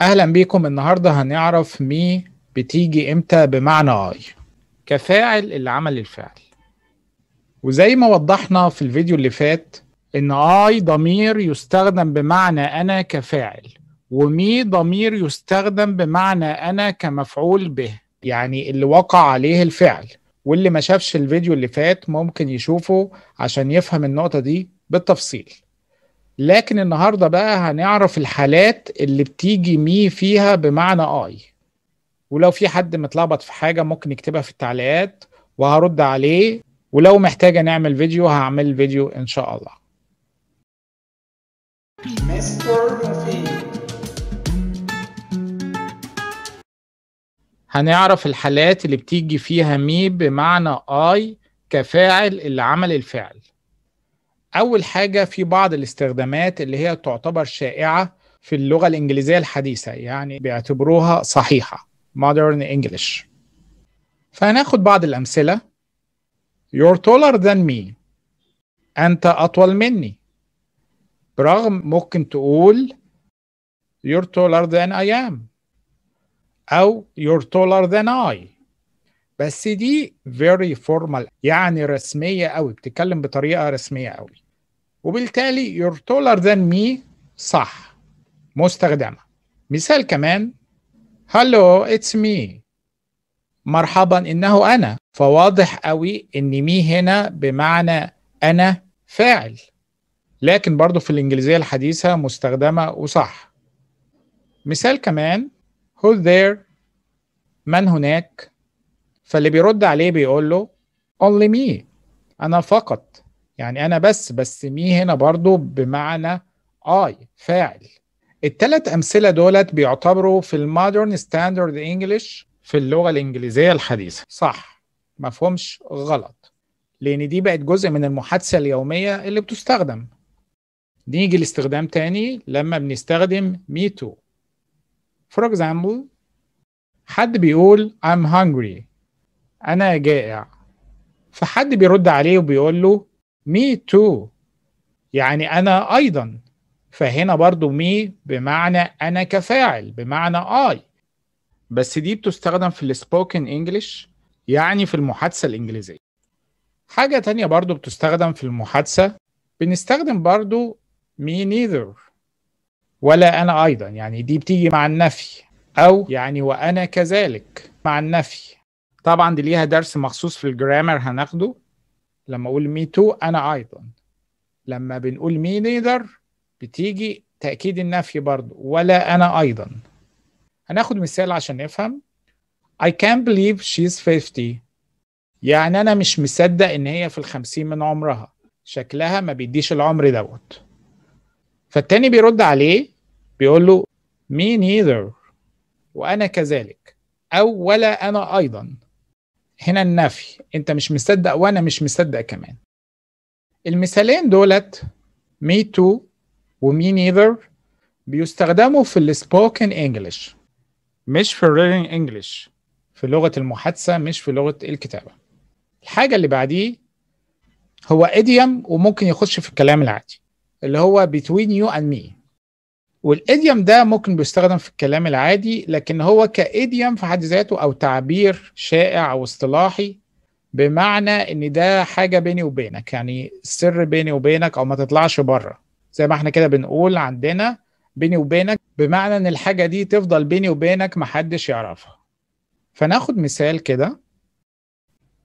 اهلا بيكم النهارده هنعرف مي بتيجي امتى بمعنى اي كفاعل اللي عمل الفعل وزي ما وضحنا في الفيديو اللي فات ان اي ضمير يستخدم بمعنى انا كفاعل ومي ضمير يستخدم بمعنى انا كمفعول به يعني اللي وقع عليه الفعل واللي ما شافش الفيديو اللي فات ممكن يشوفه عشان يفهم النقطة دي بالتفصيل لكن النهارده بقى هنعرف الحالات اللي بتيجي مي فيها بمعنى اي ولو في حد متلخبط في حاجه ممكن يكتبها في التعليقات وهرد عليه ولو محتاجه نعمل فيديو هعمل فيديو ان شاء الله هنعرف الحالات اللي بتيجي فيها مي بمعنى اي كفاعل اللي عمل الفعل اول حاجه في بعض الاستخدامات اللي هي تعتبر شائعه في اللغه الانجليزيه الحديثه يعني بيعتبروها صحيحه modern English فهناخد بعض الامثله You're taller than me انت اطول مني برغم ممكن تقول You're taller than I am أو You're taller than I بس دي very formal يعني رسمية أوي بتتكلم بطريقة رسمية أوي وبالتالي you're taller than me صح مستخدمة مثال كمان هالو اتس مي مرحبا إنه أنا فواضح قوي إن مي هنا بمعنى أنا فاعل لكن برضو في الإنجليزية الحديثة مستخدمة وصح مثال كمان هو there من هناك فاللي بيرد عليه بيقول له only me أنا فقط يعني أنا بس بسميه هنا برضو بمعنى I فاعل التلات أمثلة دولت بيعتبروا في المودرن ستاندرد انجلش في اللغة الإنجليزية الحديثة صح مفهومش غلط لأن دي بقت جزء من المحادثة اليومية اللي بتستخدم نيجي لاستخدام تاني لما بنستخدم me too for example حد بيقول I'm hungry أنا جائع فحد بيرد عليه وبيقول له مي تو يعني انا ايضا فهنا برضو مي بمعنى انا كفاعل بمعنى اي بس دي بتستخدم في السبوكن انجلش يعني في المحادثه الانجليزيه حاجه تانية برضو بتستخدم في المحادثه بنستخدم برضو مي نيذر ولا انا ايضا يعني دي بتيجي مع النفي او يعني وانا كذلك مع النفي طبعا دي ليها درس مخصوص في الجرامر هناخده لما اقول مي تو انا ايضا لما بنقول مي نيدر بتيجي تاكيد النفي برضه ولا انا ايضا هناخد مثال عشان نفهم I can't believe she's 50 يعني انا مش مصدق ان هي في الخمسين من عمرها شكلها ما بيديش العمر دوت فالتاني بيرد عليه بيقول له me neither وانا كذلك او ولا انا ايضا هنا النفي انت مش مصدق وانا مش مصدق كمان المثالين دولت مي تو ومي نيذر بيستخدموا في السبوكن انجلش مش في الريتن انجلش في لغه المحادثه مش في لغه الكتابه الحاجه اللي بعديه هو ايديوم وممكن يخش في الكلام العادي اللي هو between you and me والايديوم ده ممكن بيستخدم في الكلام العادي لكن هو كايديوم في حد ذاته او تعبير شائع او اصطلاحي بمعنى ان ده حاجه بيني وبينك يعني سر بيني وبينك او ما تطلعش بره زي ما احنا كده بنقول عندنا بيني وبينك بمعنى ان الحاجه دي تفضل بيني وبينك محدش يعرفها فناخد مثال كده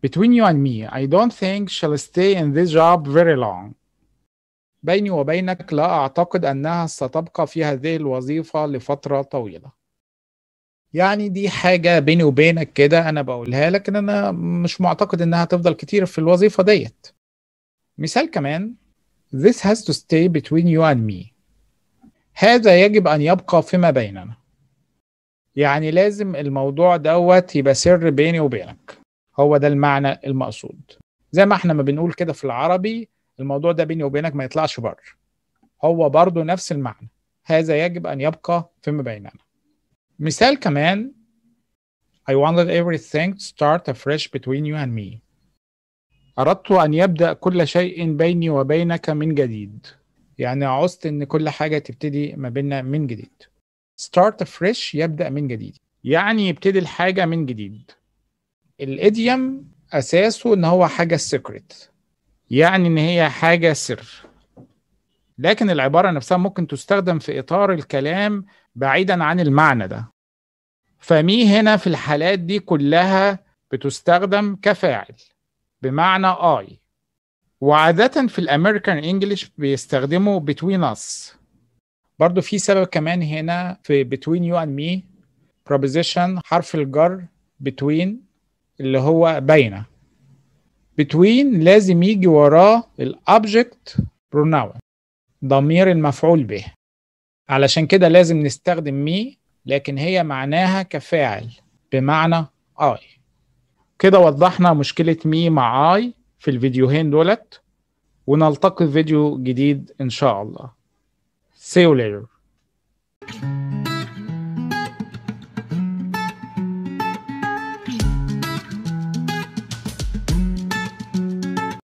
Between you and me, I don't think she'll stay in this job very long. بيني وبينك لا أعتقد أنها ستبقى في هذه الوظيفة لفترة طويلة يعني دي حاجة بيني وبينك كده أنا بقولها لك أنا مش معتقد إنها تفضل كتير في الوظيفة ديت مثال كمان This has to stay between you and me هذا يجب أن يبقى فيما بيننا يعني لازم الموضوع دوت يبقى سر بيني وبينك هو ده المعنى المقصود زي ما احنا ما بنقول كده في العربي الموضوع ده بيني وبينك ما يطلعش بره هو برضه نفس المعنى هذا يجب أن يبقى فيما بيننا مثال كمان I wanted everything to start afresh between you and me أردت أن يبدأ كل شيء بيني وبينك من جديد يعني عوزت إن كل حاجة تبتدي ما بيننا من جديد start afresh يبدأ من جديد يعني يبتدي الحاجة من جديد الإديم أساسه إن هو حاجة secret يعني ان هي حاجه سر لكن العباره نفسها ممكن تستخدم في اطار الكلام بعيدا عن المعنى ده فمي هنا في الحالات دي كلها بتستخدم كفاعل بمعنى I وعادة في الامريكان انجلش بيستخدموا between us برضو في سبب كمان هنا في between you and me proposition حرف الجر between اللي هو بينه between لازم يجي وراه الأبجكت pronoun ضمير المفعول به علشان كده لازم نستخدم مي لكن هي معناها كفاعل بمعنى I كده وضحنا مشكلة مي مع I في الفيديوهين دولت ونلتقي في فيديو جديد إن شاء الله See you later.